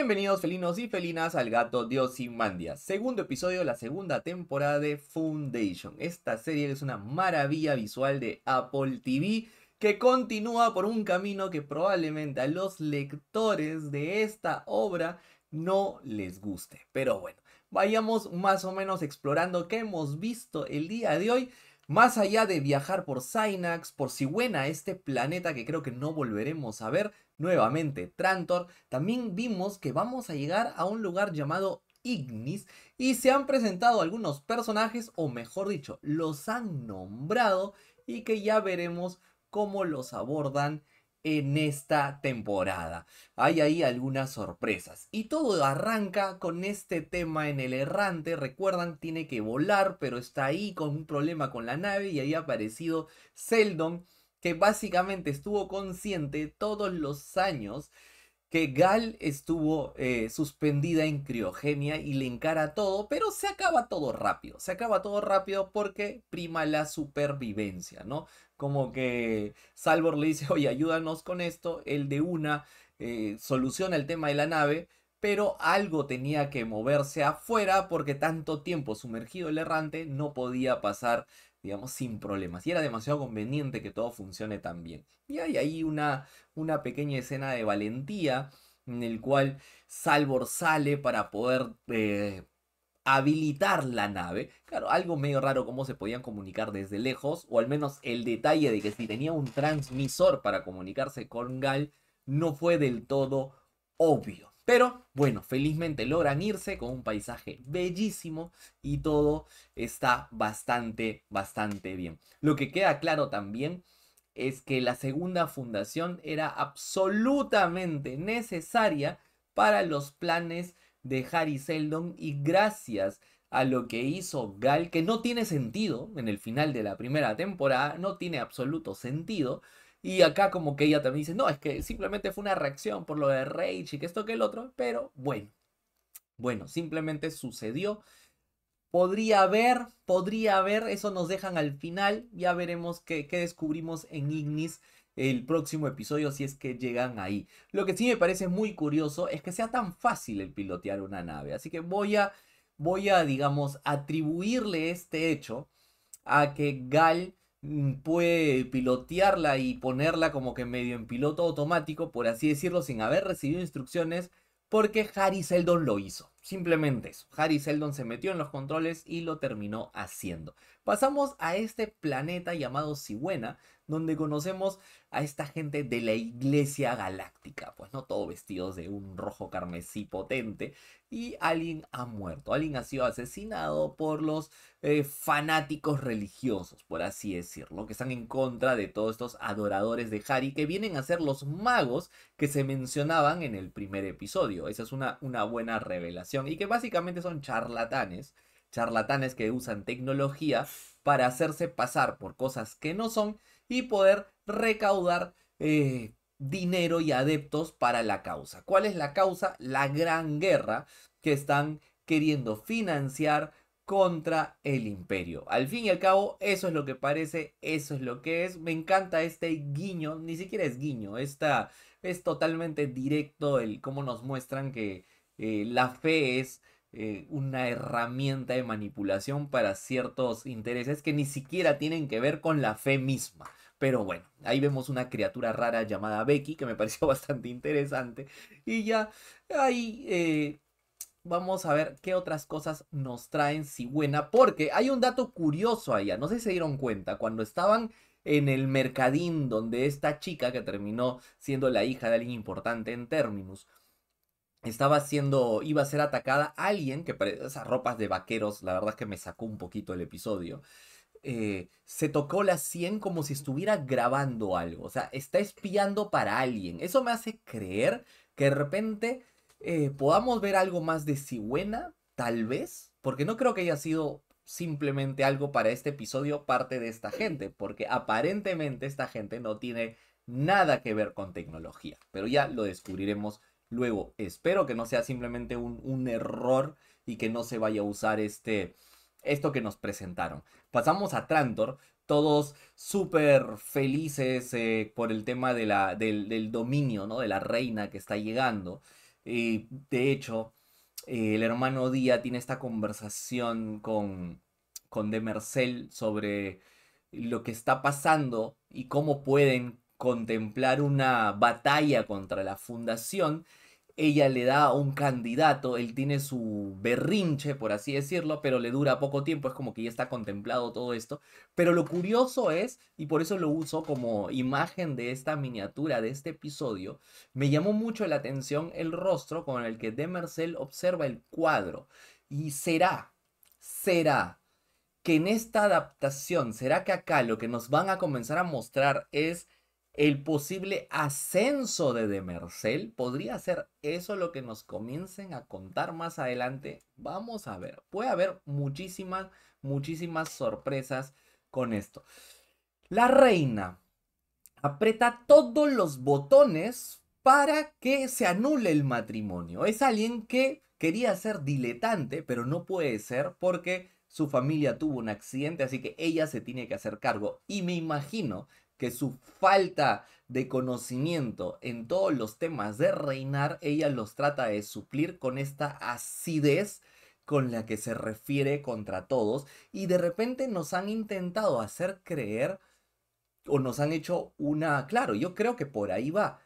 Bienvenidos felinos y felinas al gato Dios y Mandia, segundo episodio de la segunda temporada de Foundation. Esta serie es una maravilla visual de Apple TV que continúa por un camino que probablemente a los lectores de esta obra no les guste. Pero bueno, vayamos más o menos explorando qué hemos visto el día de hoy. Más allá de viajar por Synax, por Sigüena, este planeta que creo que no volveremos a ver, nuevamente Trantor, también vimos que vamos a llegar a un lugar llamado Ignis y se han presentado algunos personajes, o mejor dicho, los han nombrado y que ya veremos cómo los abordan en esta temporada. Hay ahí algunas sorpresas. Y todo arranca con este tema en el errante. Recuerdan, tiene que volar, pero está ahí con un problema con la nave y ahí ha aparecido Seldon que básicamente estuvo consciente todos los años que Gal estuvo eh, suspendida en criogenia y le encara todo, pero se acaba todo rápido, se acaba todo rápido porque prima la supervivencia, ¿no? Como que Salvor le dice, oye, ayúdanos con esto, el de una eh, soluciona el tema de la nave, pero algo tenía que moverse afuera porque tanto tiempo sumergido el errante no podía pasar digamos, sin problemas. Y era demasiado conveniente que todo funcione tan bien. Y hay ahí una, una pequeña escena de valentía en el cual Salvor sale para poder eh, habilitar la nave. Claro, algo medio raro cómo se podían comunicar desde lejos, o al menos el detalle de que si tenía un transmisor para comunicarse con Gal no fue del todo obvio. Pero bueno, felizmente logran irse con un paisaje bellísimo y todo está bastante, bastante bien. Lo que queda claro también es que la segunda fundación era absolutamente necesaria para los planes de Harry Seldon y gracias a lo que hizo Gal, que no tiene sentido en el final de la primera temporada, no tiene absoluto sentido, y acá como que ella también dice, no, es que simplemente fue una reacción por lo de Rage y que esto que el otro, pero bueno, bueno, simplemente sucedió. Podría haber, podría haber, eso nos dejan al final, ya veremos qué, qué descubrimos en Ignis el próximo episodio si es que llegan ahí. Lo que sí me parece muy curioso es que sea tan fácil el pilotear una nave, así que voy a, voy a digamos, atribuirle este hecho a que Gal Mm, puede pilotearla y ponerla como que medio en piloto automático, por así decirlo, sin haber recibido instrucciones, porque Harry Seldon lo hizo. Simplemente eso. Harry Seldon se metió en los controles y lo terminó haciendo. Pasamos a este planeta llamado Sigüena, donde conocemos a esta gente de la Iglesia Galáctica, pues no todos vestidos de un rojo carmesí potente, y alguien ha muerto, alguien ha sido asesinado por los eh, fanáticos religiosos, por así decirlo, que están en contra de todos estos adoradores de Harry, que vienen a ser los magos que se mencionaban en el primer episodio. Esa es una buena revelación y que básicamente son charlatanes, charlatanes que usan tecnología para hacerse pasar por cosas que no son y poder recaudar eh, dinero y adeptos para la causa. ¿Cuál es la causa? La gran guerra que están queriendo financiar contra el imperio. Al fin y al cabo, eso es lo que parece, eso es lo que es. Me encanta este guiño, ni siquiera es guiño, esta, es totalmente directo el cómo nos muestran que eh, la fe es eh, una herramienta de manipulación para ciertos intereses que ni siquiera tienen que ver con la fe misma. Pero bueno, ahí vemos una criatura rara llamada Becky que me pareció bastante interesante. Y ya ahí eh, vamos a ver qué otras cosas nos traen buena. Porque hay un dato curioso allá. No sé si se dieron cuenta. Cuando estaban en el mercadín donde esta chica que terminó siendo la hija de alguien importante en términos estaba haciendo... iba a ser atacada alguien, que esas ropas de vaqueros, la verdad es que me sacó un poquito el episodio. Eh, se tocó la 100 como si estuviera grabando algo, o sea, está espiando para alguien. Eso me hace creer que de repente eh, podamos ver algo más de Sigüena, tal vez, porque no creo que haya sido simplemente algo para este episodio parte de esta gente, porque aparentemente esta gente no tiene nada que ver con tecnología, pero ya lo descubriremos luego. Espero que no sea simplemente un, error y que no se vaya a usar este, esto que nos presentaron. Pasamos a Trantor, todos súper felices eh, por el tema de la, del, dominio, ¿no? De la reina que está llegando. y de hecho, eh, el hermano Díaz tiene esta conversación con, con Demercel sobre lo que está pasando y cómo pueden contemplar una batalla contra la fundación, ella le da a un candidato, él tiene su berrinche, por así decirlo, pero le dura poco tiempo, es como que ya está contemplado todo esto. Pero lo curioso es, y por eso lo uso como imagen de esta miniatura, de este episodio, me llamó mucho la atención el rostro con el que Demercel observa el cuadro. Y será, será que en esta adaptación, será que acá lo que nos van a comenzar a mostrar es el posible ascenso de Demercel. Podría ser eso lo que nos comiencen a contar más adelante. Vamos a ver. Puede haber muchísimas, muchísimas sorpresas con esto. La reina aprieta todos los botones para que se anule el matrimonio. Es alguien que quería ser diletante, pero no puede ser porque su familia tuvo un accidente, así que ella se tiene que hacer cargo. Y me imagino que su falta de conocimiento en todos los temas de reinar, ella los trata de suplir con esta acidez con la que se refiere contra todos y de repente nos han intentado hacer creer o nos han hecho una, claro, yo creo que por ahí va.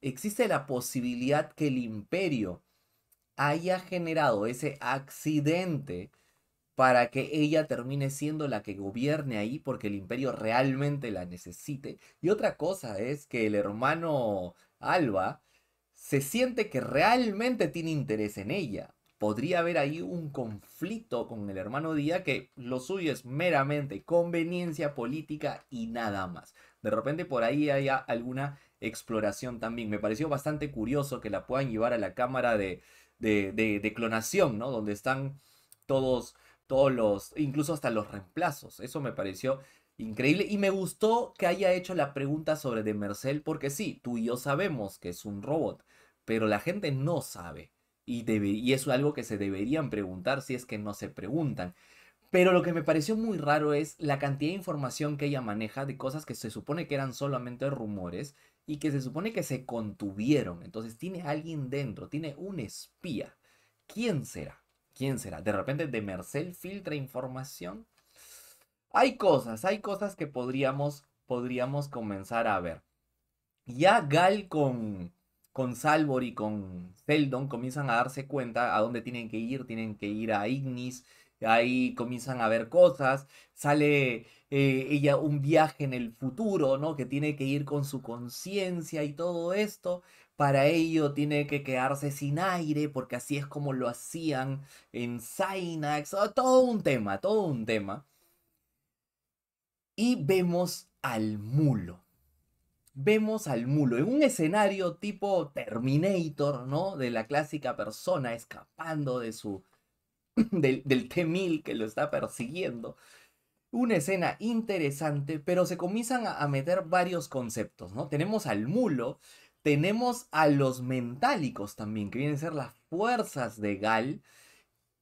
Existe la posibilidad que el imperio haya generado ese accidente para que ella termine siendo la que gobierne ahí porque el imperio realmente la necesite. Y otra cosa es que el hermano Alba se siente que realmente tiene interés en ella. Podría haber ahí un conflicto con el hermano Díaz que lo suyo es meramente conveniencia política y nada más. De repente por ahí haya alguna exploración también. Me pareció bastante curioso que la puedan llevar a la cámara de, de, de clonación, ¿no? Donde están todos todos los, incluso hasta los reemplazos. Eso me pareció increíble y me gustó que haya hecho la pregunta sobre de Mercel porque sí, tú y yo sabemos que es un robot, pero la gente no sabe y, debe, y eso es algo que se deberían preguntar si es que no se preguntan. Pero lo que me pareció muy raro es la cantidad de información que ella maneja de cosas que se supone que eran solamente rumores y que se supone que se contuvieron. Entonces tiene alguien dentro, tiene un espía. ¿Quién será? ¿Quién será? De repente de Mercel filtra información. Hay cosas, hay cosas que podríamos, podríamos comenzar a ver. Ya Gal con, con Salvor y con Feldon comienzan a darse cuenta a dónde tienen que ir. Tienen que ir a Ignis, ahí comienzan a ver cosas, sale eh, ella un viaje en el futuro, ¿no? Que tiene que ir con su conciencia y todo esto. Para ello tiene que quedarse sin aire, porque así es como lo hacían en Synax. todo un tema, todo un tema. Y vemos al mulo. Vemos al mulo en un escenario tipo Terminator, ¿no? De la clásica persona escapando de su, del, T-1000 que lo está persiguiendo. Una escena interesante, pero se comienzan a, meter varios conceptos, ¿no? Tenemos al mulo, tenemos a los mentálicos también, que vienen a ser las fuerzas de Gal,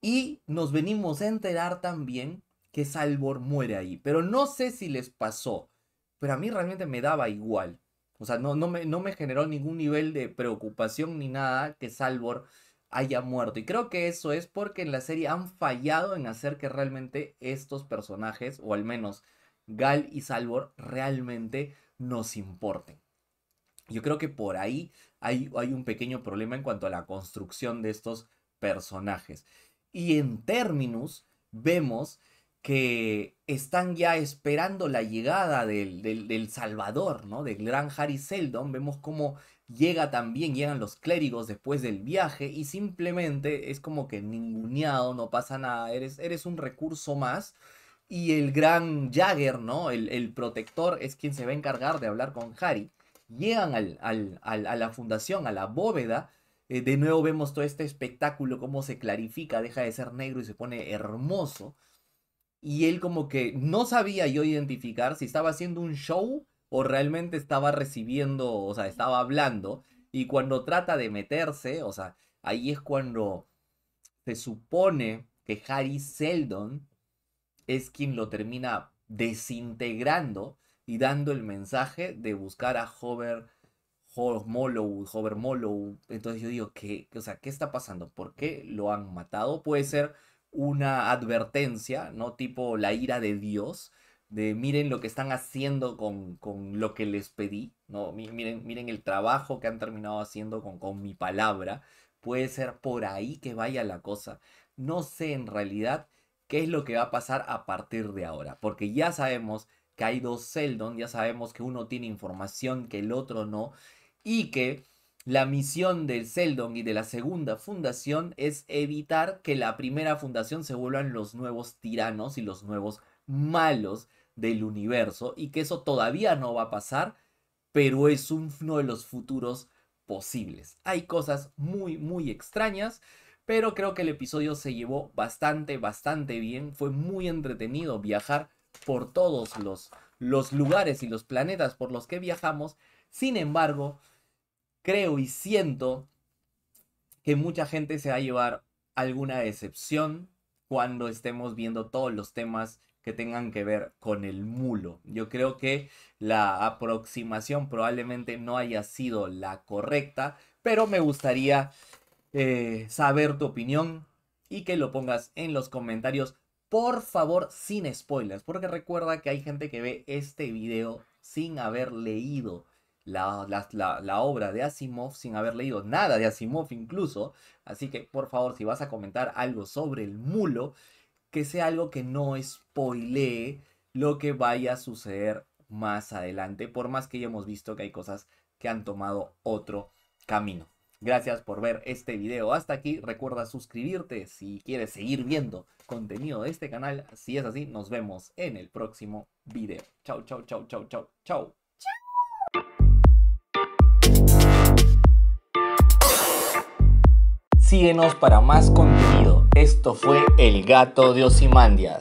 y nos venimos a enterar también que Salvor muere ahí. Pero no sé si les pasó, pero a mí realmente me daba igual. O sea, no, no, me, no me generó ningún nivel de preocupación ni nada que Salvor haya muerto. Y creo que eso es porque en la serie han fallado en hacer que realmente estos personajes, o al menos Gal y Salvor, realmente nos importen. Yo creo que por ahí hay, hay un pequeño problema en cuanto a la construcción de estos personajes. Y en términos, vemos que están ya esperando la llegada del, Salvador, ¿no? Del gran Harry Seldon. Vemos como... Llega también, llegan los clérigos después del viaje y simplemente es como que ninguneado, no pasa nada, eres, eres un recurso más. Y el gran Jagger, ¿no? El, protector es quien se va a encargar de hablar con Harry. Llegan a la fundación, a la bóveda. Eh, de nuevo vemos todo este espectáculo, cómo se clarifica, deja de ser negro y se pone hermoso. Y él como que no sabía yo identificar si estaba haciendo un show o realmente estaba recibiendo, o sea, estaba hablando, y cuando trata de meterse, o sea, ahí es cuando se supone que Harry Seldon es quien lo termina desintegrando y dando el mensaje de buscar a Hover, Hover Entonces yo digo, ¿qué, o sea, ¿qué está pasando? ¿Por qué lo han matado? Puede ser una advertencia, ¿no? Tipo la ira de Dios de miren lo que están haciendo con, lo que les pedí, ¿no? Miren, miren el trabajo que han terminado haciendo con, con mi palabra. Puede ser por ahí que vaya la cosa. No sé en realidad qué es lo que va a pasar a partir de ahora, porque ya sabemos que hay dos Seldon, ya sabemos que uno tiene información que el otro no, y que la misión del Zeldon y de la segunda fundación es evitar que la primera fundación se vuelvan los nuevos tiranos y los nuevos malos del universo y que eso todavía no va a pasar, pero es uno de los futuros posibles. Hay cosas muy, muy extrañas, pero creo que el episodio se llevó bastante, bastante bien. Fue muy entretenido viajar por todos los, los lugares y los planetas por los que viajamos. Sin embargo, creo y siento que mucha gente se va a llevar alguna decepción cuando estemos viendo todos los temas que tengan que ver con el mulo. Yo creo que la aproximación probablemente no haya sido la correcta, pero me gustaría eh, saber tu opinión y que lo pongas en los comentarios. Por favor, sin spoilers, porque recuerda que hay gente que ve este video sin haber leído la, obra de Asimov sin haber leído nada de Asimov incluso. Así que por favor, si vas a comentar algo sobre el mulo, que sea algo que no spoilee lo que vaya a suceder más adelante, por más que ya hemos visto que hay cosas que han tomado otro camino. Gracias por ver este video hasta aquí. Recuerda suscribirte si quieres seguir viendo contenido de este canal. Si es así, nos vemos en el próximo video. Chau, chau, chau, chau, chau, chau. Síguenos para más contenido. Esto fue El Gato de Osimandias.